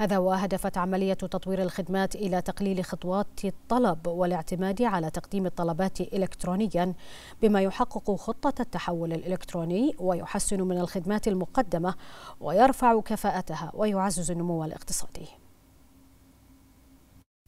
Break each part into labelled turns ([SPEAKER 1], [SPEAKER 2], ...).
[SPEAKER 1] هذا وهدفت عملية تطوير الخدمات إلى تقليل خطوات الطلب والاعتماد على تقديم الطلبات إلكترونيا بما يحقق خطة التحول الإلكتروني ويحسن من الخدمات المقدمة ويرفع كفاءتها ويعزز النمو الاقتصادي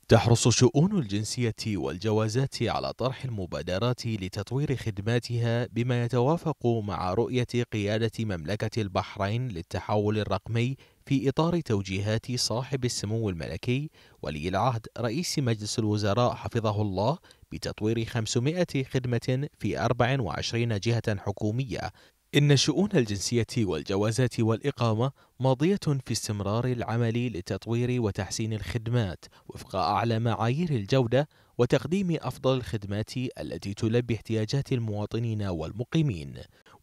[SPEAKER 2] تحرص شؤون الجنسية والجوازات على طرح المبادرات لتطوير خدماتها بما يتوافق مع رؤية قيادة مملكة البحرين للتحول الرقمي في إطار توجيهات صاحب السمو الملكي ولي العهد رئيس مجلس الوزراء حفظه الله بتطوير 500 خدمة في 24 جهة حكومية إن شؤون الجنسية والجوازات والإقامة ماضية في استمرار العمل لتطوير وتحسين الخدمات وفق أعلى معايير الجودة وتقديم أفضل الخدمات التي تلبي احتياجات المواطنين والمقيمين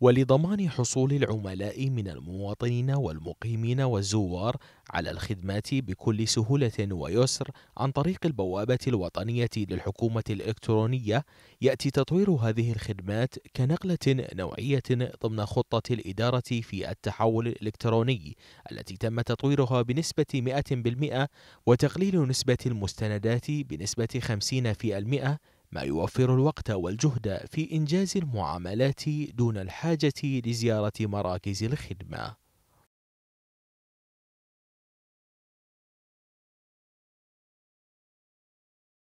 [SPEAKER 2] ولضمان حصول العملاء من المواطنين والمقيمين والزوار على الخدمات بكل سهولة ويسر عن طريق البوابة الوطنية للحكومة الإلكترونية يأتي تطوير هذه الخدمات كنقلة نوعية ضمن خطة الإدارة في التحول الإلكتروني التي تم تطويرها بنسبة 100% وتقليل نسبة المستندات بنسبة 50% ما يوفر الوقت والجهد في إنجاز المعاملات دون الحاجة لزيارة مراكز الخدمة